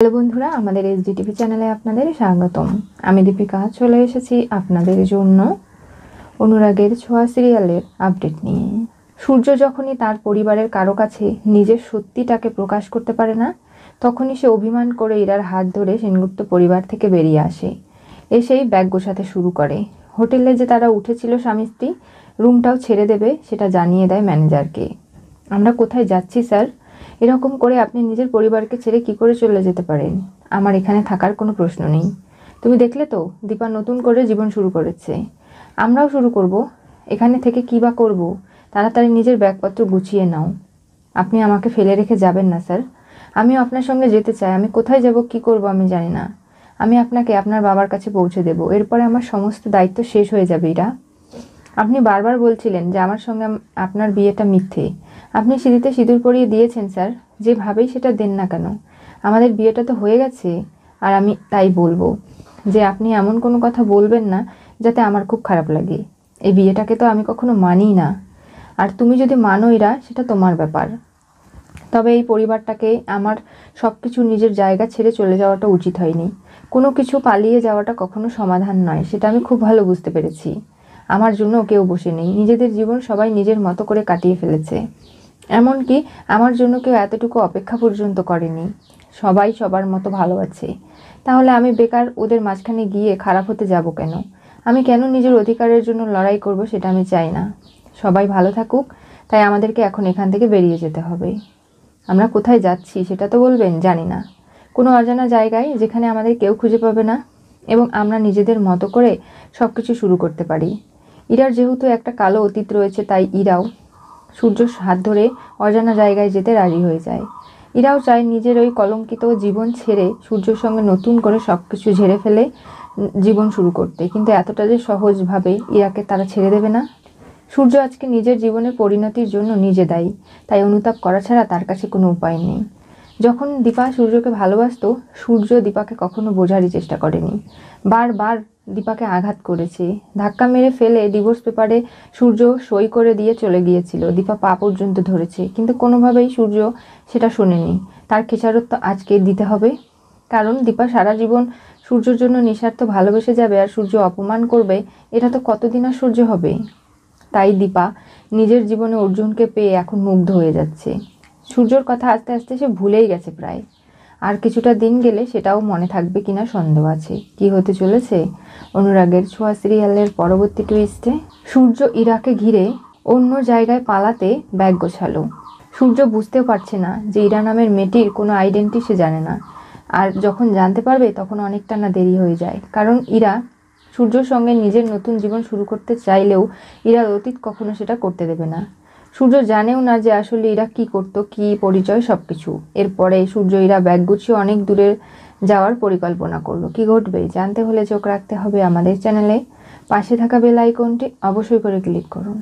hello বন্ধুরা আমাদের D TV চ্যানেলে আপনাদের স্বাগতম আমি দীপিকা চলে এসেছি আপনাদের জন্য অনুরাগের ছোঁয়া সিরিয়ালের আপডেট নিয়ে সূর্য যখনই তার পরিবারের কারো কাছে নিজের সত্যিটাকে প্রকাশ করতে পারে না তখনই সে অভিমান করে ইরার হাত ধরে সেনগুপ্ত পরিবার থেকে বেরিয়ে আসে এসেই ব্যাগ গোছাতে শুরু করে হোটেলে যে তারা উঠেছিল স্বামী স্ত্রী রুমটাও ছেড়ে দেবে সেটা জানিয়ে দেয় ম্যানেজারকে আমরা কোথায় যাচ্ছি স্যার এরকম করে আপনি নিজের পরিবারকে ছেড়ে কি করে চলে যেতে পারেন আমার এখানে থাকার কোনো প্রশ্ন নেই তুমি দেখলে তো দীপা নতুন করে জীবন শুরু করেছে আমরাও শুরু করব এখানে থেকে কী বা করবো তাড়াতাড়ি নিজের ব্যাগপত্র গুছিয়ে নাও আপনি আমাকে ফেলে রেখে যাবেন না স্যার আমিও আপনার সঙ্গে যেতে চাই আমি কোথায় যাব কি করব আমি জানি না আমি আপনাকে আপনার বাবার কাছে পৌঁছে দেব এরপরে আমার সমস্ত দায়িত্ব শেষ হয়ে যাবে এরা আপনি বারবার বলছিলেন যে আমার সঙ্গে আপনার বিয়েটা মিথ্যে আপনি সিঁড়িতে সিঁদুর পরিয়ে দিয়েছেন স্যার যেভাবেই সেটা দেন না কেন আমাদের বিয়েটা তো হয়ে গেছে আর আমি তাই বলবো যে আপনি এমন কোনো কথা বলবেন না যাতে আমার খুব খারাপ লাগে এই বিয়েটাকে তো আমি কখনো মানি না আর তুমি যদি মানো এরা সেটা তোমার ব্যাপার তবে এই পরিবারটাকে আমার সব কিছু নিজের জায়গা ছেড়ে চলে যাওয়াটা উচিত হয়নি কোনো কিছু পালিয়ে যাওয়াটা কখনো সমাধান নয় সেটা আমি খুব ভালো বুঝতে পেরেছি আমার জন্য কেউ বসে নেই নিজেদের জীবন সবাই নিজের মতো করে কাটিয়ে ফেলেছে এমনকি আমার জন্য কেউ এতটুকু অপেক্ষা পর্যন্ত করেনি সবাই সবার মতো ভালো আছে তাহলে আমি বেকার ওদের মাঝখানে গিয়ে খারাপ হতে যাব কেন আমি কেন নিজের অধিকারের জন্য লড়াই করব সেটা আমি চাই না সবাই ভালো থাকুক তাই আমাদেরকে এখন এখান থেকে বেরিয়ে যেতে হবে আমরা কোথায় যাচ্ছি সেটা তো বলবেন জানি না কোনো অজানা জায়গায় যেখানে আমাদের কেউ খুঁজে পাবে না এবং আমরা নিজেদের মতো করে সব কিছু শুরু করতে পারি ইরার যেহেতু একটা কালো অতীত রয়েছে তাই ইরাও সূর্য হাত ধরে অজানা জায়গায় যেতে রাজি হয়ে যায় ইরাও চায় নিজের ওই কলঙ্কিত জীবন ছেড়ে সূর্যের সঙ্গে নতুন করে সব কিছু ঝেড়ে ফেলে জীবন শুরু করতে কিন্তু এতটা যে সহজভাবে ইরাকে তারা ছেড়ে দেবে না সূর্য আজকে নিজের জীবনের পরিণতির জন্য নিজে দায়ী তাই অনুতাপ করা ছাড়া তার কাছে কোনো উপায় নেই যখন দীপা সূর্যকে ভালোবাসত সূর্য দীপাকে কখনো বোঝারই চেষ্টা করেনি বারবার দীপাকে আঘাত করেছে ধাক্কা মেরে ফেলে ডিভোর্স পেপারে সূর্য সই করে দিয়ে চলে গিয়েছিল দীপা পা পর্যন্ত ধরেছে কিন্তু কোনোভাবেই সূর্য সেটা শোনেনি তার খেসারত্ব আজকে দিতে হবে কারণ দীপা সারা জীবন সূর্যর জন্য নিঃস্বার্থ ভালোবেসে যাবে আর সূর্য অপমান করবে এটা তো কতদিন আর সূর্য হবে তাই দীপা নিজের জীবনে অর্জুনকে পেয়ে এখন মুগ্ধ হয়ে যাচ্ছে সূর্যর কথা আস্তে আস্তে সে ভুলেই গেছে প্রায় আর কিছুটা দিন গেলে সেটাও মনে থাকবে কিনা সন্দেহ আছে কি হতে চলেছে অনুরাগের ছোঁয়া সিরিয়ালের পরবর্তী টুইস্টে সূর্য ইরাকে ঘিরে অন্য জায়গায় পালাতে ব্যাগ গোছালো সূর্য বুঝতেও পারছে না যে ইরা নামের মেয়েটির কোনো আইডেন্টি সে জানে না আর যখন জানতে পারবে তখন অনেকটা না দেরি হয়ে যায় কারণ ইরা সূর্যর সঙ্গে নিজের নতুন জীবন শুরু করতে চাইলেও ইরা অতীত কখনো সেটা করতে দেবে না সূর্য জানেও না যে আসলে এরা কি করত কি পরিচয় সব কিছু এরপরে সূর্য এরা ব্যাগ গুছিয়ে অনেক দূরে যাওয়ার পরিকল্পনা করলো কি ঘটবে জানতে হলে চোখ রাখতে হবে আমাদের চ্যানেলে পাশে থাকা বেল আইকনটি অবশ্যই করে ক্লিক করুন